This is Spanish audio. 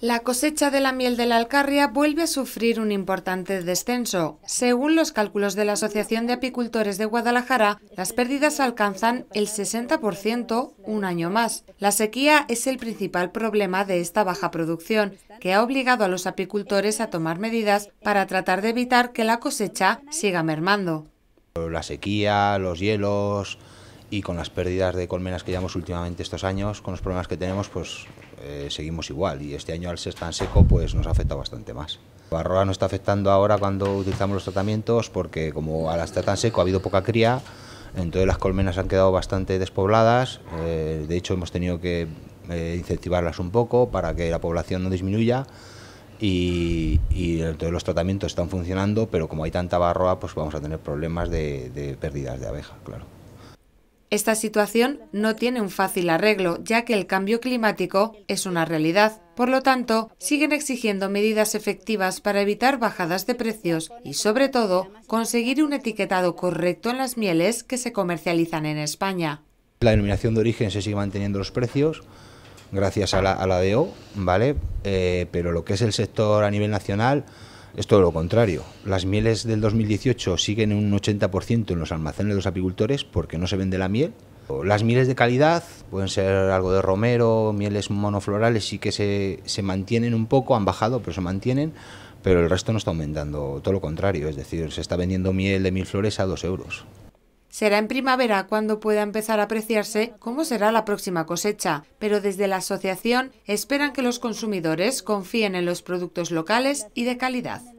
La cosecha de la miel de la Alcarria vuelve a sufrir un importante descenso. Según los cálculos de la Asociación de Apicultores de Guadalajara, las pérdidas alcanzan el 60% un año más. La sequía es el principal problema de esta baja producción, que ha obligado a los apicultores a tomar medidas para tratar de evitar que la cosecha siga mermando. La sequía, los hielos, y con las pérdidas de colmenas que llevamos últimamente estos años, con los problemas que tenemos, pues eh, seguimos igual. Y este año al ser tan seco, pues nos ha afectado bastante más. Barroa no está afectando ahora cuando utilizamos los tratamientos porque como al estar tan seco ha habido poca cría, entonces las colmenas han quedado bastante despobladas. Eh, de hecho hemos tenido que eh, incentivarlas un poco para que la población no disminuya. Y, entonces los tratamientos están funcionando, pero como hay tanta barroa, pues vamos a tener problemas de, de pérdidas de abeja, claro. Esta situación no tiene un fácil arreglo, ya que el cambio climático es una realidad. Por lo tanto, siguen exigiendo medidas efectivas para evitar bajadas de precios y, sobre todo, conseguir un etiquetado correcto en las mieles que se comercializan en España. La denominación de origen se sigue manteniendo los precios gracias a la, a DO, ¿vale? Eh, pero lo que es el sector a nivel nacional es todo lo contrario. Las mieles del 2018 siguen un 80% en los almacenes de los apicultores porque no se vende la miel. Las mieles de calidad pueden ser algo de romero, mieles monoflorales sí que se, se mantienen un poco, han bajado, pero se mantienen pero el resto no está aumentando, todo lo contrario, es decir, se está vendiendo miel de mil flores a dos euros. Será en primavera cuando pueda empezar a apreciarse cómo será la próxima cosecha, pero desde la asociación esperan que los consumidores confíen en los productos locales y de calidad.